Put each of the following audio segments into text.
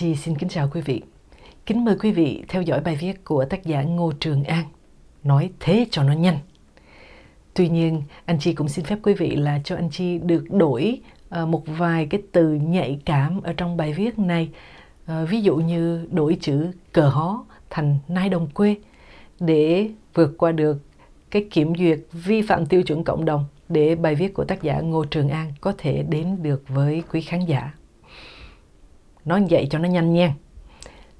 Chi xin kính chào quý vị. Kính mời quý vị theo dõi bài viết của tác giả Ngô Trường An, nói thế cho nó nhanh. Tuy nhiên, anh Chi cũng xin phép quý vị là cho anh Chi được đổi ờ, một vài cái từ nhạy cảm ở trong bài viết này. Ờ, ví dụ như đổi chữ cờ hó thành nai đồng quê để vượt qua được cái kiểm duyệt vi phạm tiêu chuẩn cộng đồng để bài viết của tác giả Ngô Trường An có thể đến được với quý khán giả. Nói vậy cho nó nhanh nha.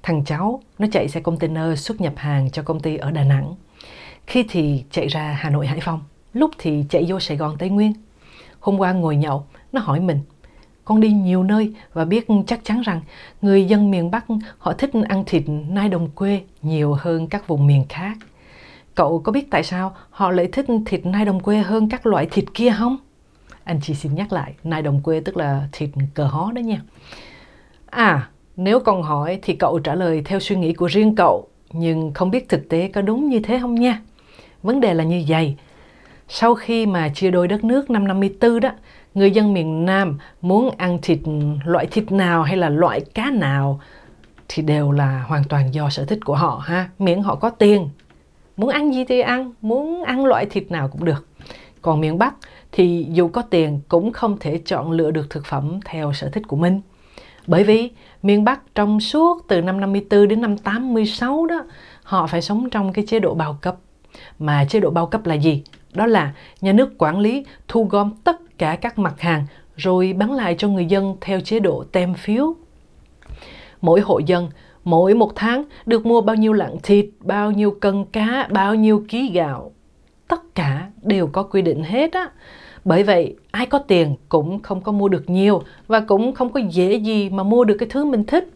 Thằng cháu, nó chạy xe container xuất nhập hàng cho công ty ở Đà Nẵng. Khi thì chạy ra Hà Nội Hải Phòng, lúc thì chạy vô Sài Gòn Tây Nguyên. Hôm qua ngồi nhậu, nó hỏi mình, con đi nhiều nơi và biết chắc chắn rằng người dân miền Bắc họ thích ăn thịt nai đồng quê nhiều hơn các vùng miền khác. Cậu có biết tại sao họ lại thích thịt nai đồng quê hơn các loại thịt kia không? Anh chị xin nhắc lại, nai đồng quê tức là thịt cờ hó đó nha. À, nếu con hỏi thì cậu trả lời theo suy nghĩ của riêng cậu, nhưng không biết thực tế có đúng như thế không nha. Vấn đề là như vậy. Sau khi mà chia đôi đất nước năm 54 đó, người dân miền Nam muốn ăn thịt loại thịt nào hay là loại cá nào thì đều là hoàn toàn do sở thích của họ ha, miễn họ có tiền. Muốn ăn gì thì ăn, muốn ăn loại thịt nào cũng được. Còn miền Bắc thì dù có tiền cũng không thể chọn lựa được thực phẩm theo sở thích của mình. Bởi vì miền Bắc trong suốt từ năm 54 đến năm 86 đó, họ phải sống trong cái chế độ bao cấp. Mà chế độ bao cấp là gì? Đó là nhà nước quản lý thu gom tất cả các mặt hàng rồi bán lại cho người dân theo chế độ tem phiếu. Mỗi hộ dân, mỗi một tháng được mua bao nhiêu lạng thịt, bao nhiêu cân cá, bao nhiêu ký gạo. Tất cả đều có quy định hết á bởi vậy, ai có tiền cũng không có mua được nhiều và cũng không có dễ gì mà mua được cái thứ mình thích.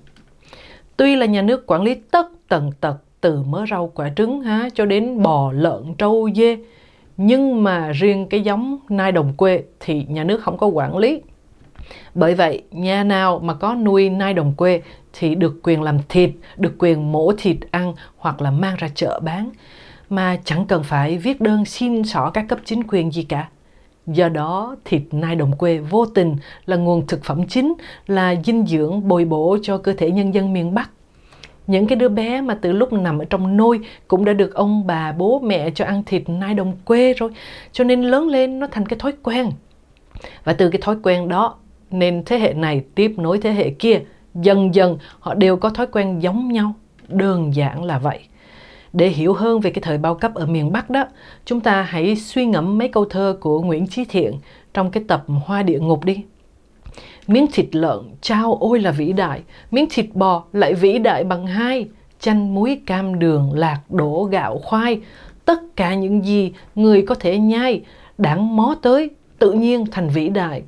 Tuy là nhà nước quản lý tất tần tật từ mớ rau quả trứng ha cho đến bò, lợn, trâu, dê, nhưng mà riêng cái giống nai đồng quê thì nhà nước không có quản lý. Bởi vậy, nhà nào mà có nuôi nai đồng quê thì được quyền làm thịt, được quyền mổ thịt ăn hoặc là mang ra chợ bán mà chẳng cần phải viết đơn xin xỏ các cấp chính quyền gì cả. Do đó, thịt nai đồng quê vô tình là nguồn thực phẩm chính, là dinh dưỡng bồi bổ cho cơ thể nhân dân miền Bắc. Những cái đứa bé mà từ lúc nằm ở trong nôi cũng đã được ông bà bố mẹ cho ăn thịt nai đồng quê rồi, cho nên lớn lên nó thành cái thói quen. Và từ cái thói quen đó nên thế hệ này tiếp nối thế hệ kia, dần dần họ đều có thói quen giống nhau, đơn giản là vậy. Để hiểu hơn về cái thời bao cấp ở miền Bắc đó, chúng ta hãy suy ngẫm mấy câu thơ của Nguyễn Chí Thiện trong cái tập Hoa Địa Ngục đi. Miếng thịt lợn trao ôi là vĩ đại, miếng thịt bò lại vĩ đại bằng hai, chanh muối cam đường lạc đổ gạo khoai, tất cả những gì người có thể nhai, đáng mó tới, tự nhiên thành vĩ đại.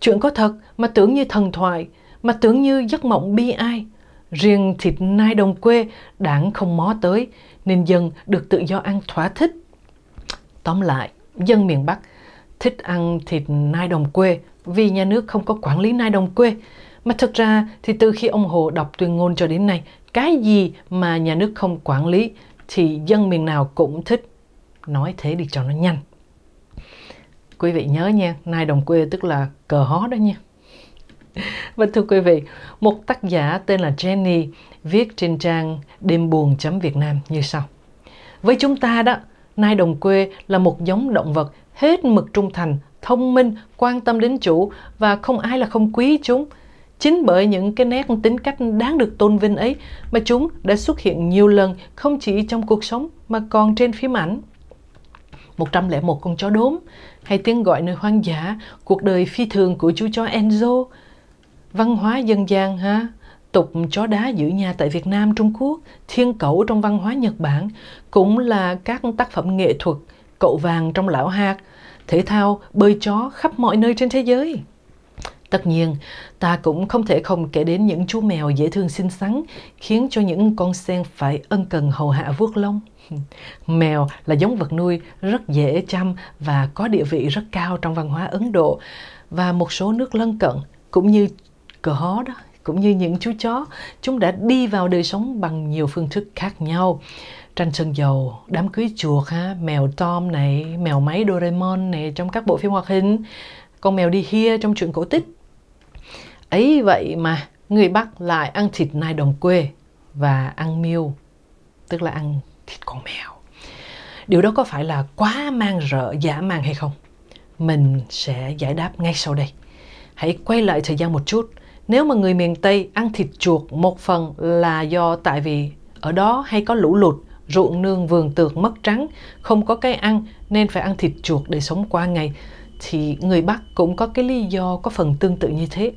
Chuyện có thật mà tưởng như thần thoại, mà tưởng như giấc mộng bi ai, Riêng thịt nai đồng quê đảng không mó tới nên dân được tự do ăn thỏa thích. Tóm lại, dân miền Bắc thích ăn thịt nai đồng quê vì nhà nước không có quản lý nai đồng quê. Mà thật ra thì từ khi ông Hồ đọc tuyên ngôn cho đến nay, cái gì mà nhà nước không quản lý thì dân miền nào cũng thích. Nói thế đi cho nó nhanh. Quý vị nhớ nha, nai đồng quê tức là cờ hó đó nha. Vâng thưa quý vị, một tác giả tên là Jenny viết trên trang đêm buồn.việt.nam .chấm như sau. Với chúng ta đó, nai đồng quê là một giống động vật hết mực trung thành, thông minh, quan tâm đến chủ và không ai là không quý chúng. Chính bởi những cái nét tính cách đáng được tôn vinh ấy mà chúng đã xuất hiện nhiều lần không chỉ trong cuộc sống mà còn trên phim ảnh. 101 con chó đốm hay tiếng gọi nơi hoang dã, cuộc đời phi thường của chú chó Enzo Văn hóa dân gian ha, tục chó đá giữ nhà tại Việt Nam, Trung Quốc, thiên cẩu trong văn hóa Nhật Bản cũng là các tác phẩm nghệ thuật, cậu vàng trong lão hạt, thể thao, bơi chó khắp mọi nơi trên thế giới. Tất nhiên, ta cũng không thể không kể đến những chú mèo dễ thương xinh xắn khiến cho những con sen phải ân cần hầu hạ vuốt lông. Mèo là giống vật nuôi rất dễ chăm và có địa vị rất cao trong văn hóa Ấn Độ và một số nước lân cận cũng như cờ hó đó cũng như những chú chó chúng đã đi vào đời sống bằng nhiều phương thức khác nhau tranh sơn dầu đám cưới chuột ha mèo tom này mèo máy doraemon này trong các bộ phim hoạt hình con mèo đi hia trong truyện cổ tích ấy vậy mà người bắc lại ăn thịt nai đồng quê và ăn miêu tức là ăn thịt con mèo điều đó có phải là quá mang rợ giả mang hay không mình sẽ giải đáp ngay sau đây hãy quay lại thời gian một chút nếu mà người miền Tây ăn thịt chuột một phần là do tại vì ở đó hay có lũ lụt, ruộng nương vườn tược mất trắng, không có cái ăn nên phải ăn thịt chuột để sống qua ngày thì người Bắc cũng có cái lý do có phần tương tự như thế.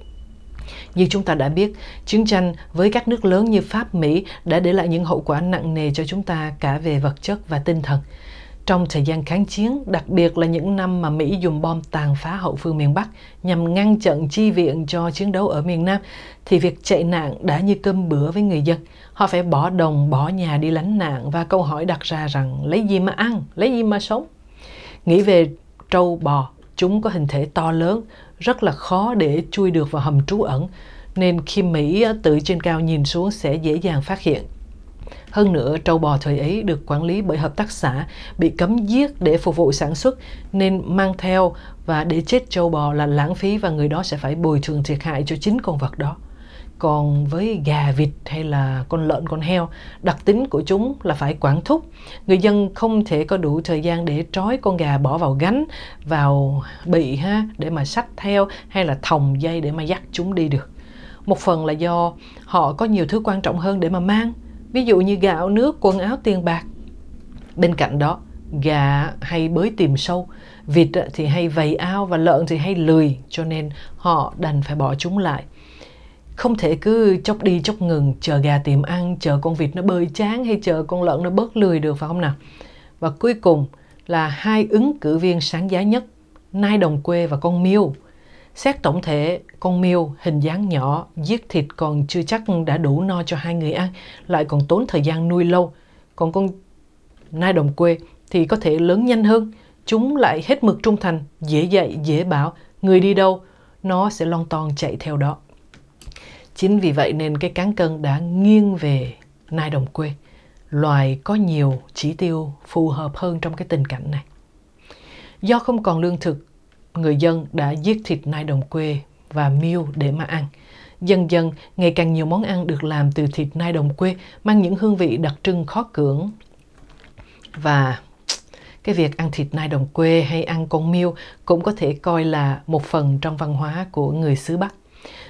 Như chúng ta đã biết, chiến tranh với các nước lớn như Pháp, Mỹ đã để lại những hậu quả nặng nề cho chúng ta cả về vật chất và tinh thần. Trong thời gian kháng chiến, đặc biệt là những năm mà Mỹ dùng bom tàn phá hậu phương miền Bắc nhằm ngăn chặn chi viện cho chiến đấu ở miền Nam, thì việc chạy nạn đã như cơm bữa với người dân. Họ phải bỏ đồng, bỏ nhà đi lánh nạn và câu hỏi đặt ra rằng lấy gì mà ăn, lấy gì mà sống. Nghĩ về trâu bò, chúng có hình thể to lớn, rất là khó để chui được vào hầm trú ẩn, nên khi Mỹ từ trên cao nhìn xuống sẽ dễ dàng phát hiện. Hơn nữa, trâu bò thời ấy được quản lý bởi hợp tác xã, bị cấm giết để phục vụ sản xuất nên mang theo và để chết trâu bò là lãng phí và người đó sẽ phải bồi thường thiệt hại cho chính con vật đó. Còn với gà, vịt hay là con lợn, con heo, đặc tính của chúng là phải quản thúc. Người dân không thể có đủ thời gian để trói con gà bỏ vào gánh, vào bị ha, để mà sách theo hay là thòng dây để mà dắt chúng đi được một phần là do họ có nhiều thứ quan trọng hơn để mà mang ví dụ như gạo nước quần áo tiền bạc bên cạnh đó gà hay bới tìm sâu vịt thì hay vầy ao và lợn thì hay lười cho nên họ đành phải bỏ chúng lại không thể cứ chốc đi chốc ngừng chờ gà tìm ăn chờ con vịt nó bơi chán hay chờ con lợn nó bớt lười được phải không nào và cuối cùng là hai ứng cử viên sáng giá nhất nai đồng quê và con miêu Xét tổng thể, con miêu hình dáng nhỏ, giết thịt còn chưa chắc đã đủ no cho hai người ăn, lại còn tốn thời gian nuôi lâu. Còn con nai đồng quê thì có thể lớn nhanh hơn, chúng lại hết mực trung thành, dễ dạy, dễ bảo, người đi đâu, nó sẽ lon ton chạy theo đó. Chính vì vậy nên cái cán cân đã nghiêng về nai đồng quê, loài có nhiều chỉ tiêu phù hợp hơn trong cái tình cảnh này. Do không còn lương thực, người dân đã giết thịt nai đồng quê và miêu để mà ăn. Dần dần, ngày càng nhiều món ăn được làm từ thịt nai đồng quê mang những hương vị đặc trưng khó cưỡng. Và cái việc ăn thịt nai đồng quê hay ăn con miêu cũng có thể coi là một phần trong văn hóa của người xứ Bắc.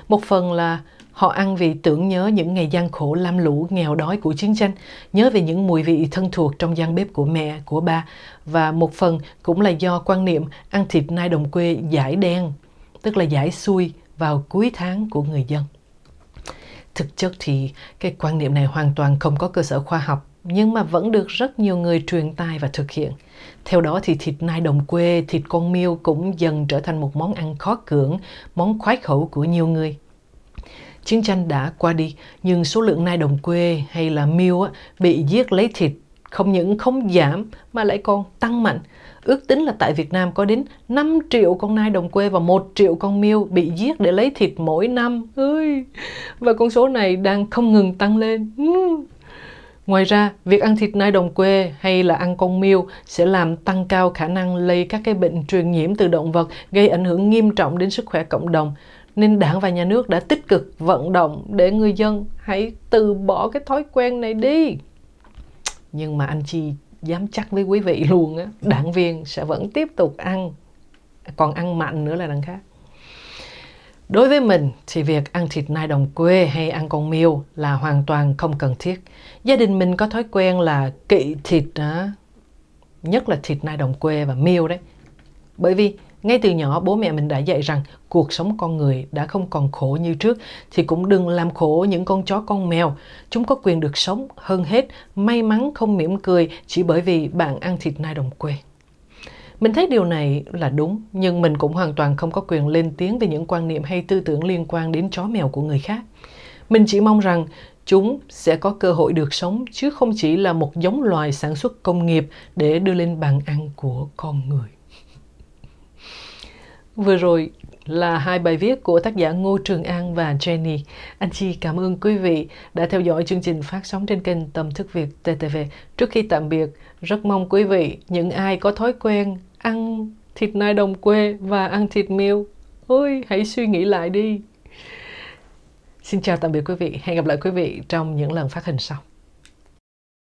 Một phần là Họ ăn vì tưởng nhớ những ngày gian khổ lam lũ, nghèo đói của chiến tranh, nhớ về những mùi vị thân thuộc trong gian bếp của mẹ, của ba và một phần cũng là do quan niệm ăn thịt nai đồng quê giải đen, tức là giải xuôi vào cuối tháng của người dân. Thực chất thì cái quan niệm này hoàn toàn không có cơ sở khoa học nhưng mà vẫn được rất nhiều người truyền tai và thực hiện. Theo đó thì thịt nai đồng quê, thịt con miêu cũng dần trở thành một món ăn khó cưỡng, món khoái khẩu của nhiều người. Chiến tranh đã qua đi, nhưng số lượng nai đồng quê hay là miêu bị giết lấy thịt không những không giảm mà lại còn tăng mạnh. Ước tính là tại Việt Nam có đến 5 triệu con nai đồng quê và 1 triệu con miêu bị giết để lấy thịt mỗi năm. Ơi. Và con số này đang không ngừng tăng lên. Ừ. Ngoài ra, việc ăn thịt nai đồng quê hay là ăn con miêu sẽ làm tăng cao khả năng lây các cái bệnh truyền nhiễm từ động vật gây ảnh hưởng nghiêm trọng đến sức khỏe cộng đồng nên đảng và nhà nước đã tích cực vận động để người dân hãy từ bỏ cái thói quen này đi nhưng mà anh chị dám chắc với quý vị luôn á đảng viên sẽ vẫn tiếp tục ăn còn ăn mặn nữa là đằng khác đối với mình thì việc ăn thịt nai đồng quê hay ăn con miêu là hoàn toàn không cần thiết gia đình mình có thói quen là kỵ thịt đó nhất là thịt nai đồng quê và miêu đấy bởi vì ngay từ nhỏ bố mẹ mình đã dạy rằng cuộc sống con người đã không còn khổ như trước thì cũng đừng làm khổ những con chó con mèo chúng có quyền được sống hơn hết may mắn không mỉm cười chỉ bởi vì bạn ăn thịt nai đồng quê mình thấy điều này là đúng nhưng mình cũng hoàn toàn không có quyền lên tiếng về những quan niệm hay tư tưởng liên quan đến chó mèo của người khác mình chỉ mong rằng chúng sẽ có cơ hội được sống chứ không chỉ là một giống loài sản xuất công nghiệp để đưa lên bàn ăn của con người Vừa rồi là hai bài viết của tác giả Ngô Trường An và Jenny. Anh Chi cảm ơn quý vị đã theo dõi chương trình phát sóng trên kênh Tâm Thức Việt TTV. Trước khi tạm biệt, rất mong quý vị, những ai có thói quen ăn thịt nai đồng quê và ăn thịt miêu, ôi hãy suy nghĩ lại đi. Xin chào tạm biệt quý vị, hẹn gặp lại quý vị trong những lần phát hình sau.